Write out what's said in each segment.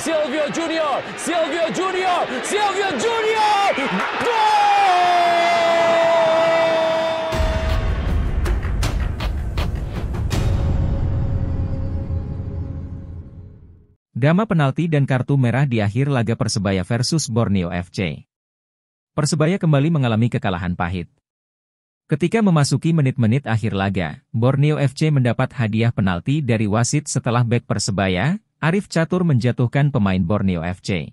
Silvio Junior, Silvio Junior, Silvio Junior, gol! Dama penalti dan kartu merah di akhir laga Persebaya versus Borneo FC. Persebaya kembali mengalami kekalahan pahit. Ketika memasuki menit-menit akhir laga, Borneo FC mendapat hadiah penalti dari wasit setelah bek Persebaya, Arif Catur menjatuhkan pemain Borneo FC.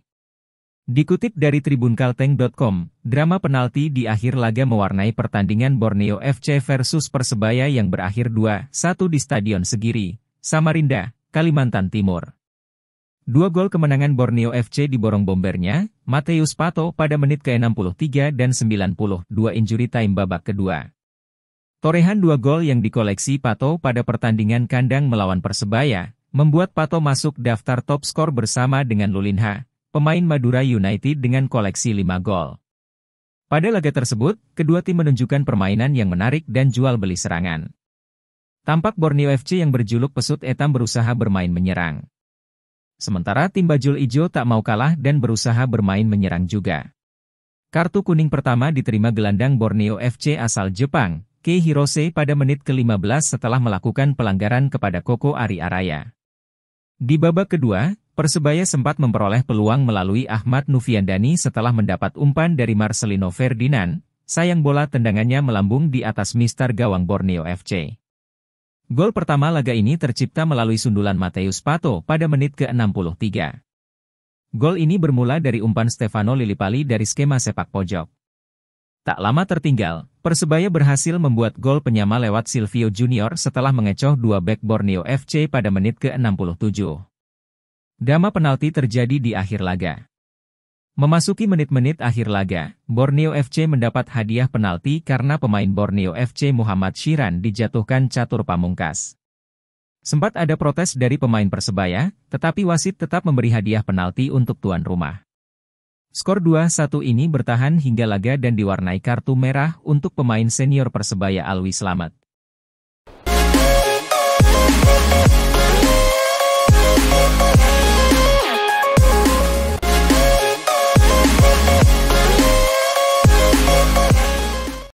Dikutip dari tribunkalteng.com, drama penalti di akhir laga mewarnai pertandingan Borneo FC versus Persebaya yang berakhir 2-1 di Stadion Segiri, Samarinda, Kalimantan Timur. Dua gol kemenangan Borneo FC diborong bombernya, Mateus Pato pada menit ke-63 dan 92 injury time babak kedua. Torehan dua gol yang dikoleksi Pato pada pertandingan kandang melawan Persebaya, membuat Pato masuk daftar top skor bersama dengan Lulinha, pemain Madura United dengan koleksi 5 gol. Pada laga tersebut, kedua tim menunjukkan permainan yang menarik dan jual beli serangan. Tampak Borneo FC yang berjuluk pesut etam berusaha bermain menyerang. Sementara tim Bajul Ijo tak mau kalah dan berusaha bermain menyerang juga. Kartu kuning pertama diterima gelandang Borneo FC asal Jepang, Kei Hirose pada menit ke-15 setelah melakukan pelanggaran kepada Koko Ari Araya. Di babak kedua, Persebaya sempat memperoleh peluang melalui Ahmad Nufiandani setelah mendapat umpan dari Marcelino Ferdinand, sayang bola tendangannya melambung di atas mistar gawang Borneo FC. Gol pertama laga ini tercipta melalui sundulan Mateus Pato pada menit ke-63. Gol ini bermula dari umpan Stefano Lilipali dari skema sepak pojok. Tak lama tertinggal, Persebaya berhasil membuat gol penyama lewat Silvio Junior setelah mengecoh dua back Borneo FC pada menit ke-67. Dama penalti terjadi di akhir laga. Memasuki menit-menit akhir laga, Borneo FC mendapat hadiah penalti karena pemain Borneo FC Muhammad Shiran dijatuhkan catur pamungkas. Sempat ada protes dari pemain Persebaya, tetapi wasit tetap memberi hadiah penalti untuk tuan rumah. Skor 2-1 ini bertahan hingga laga dan diwarnai kartu merah untuk pemain senior Persebaya Alwi Selamat.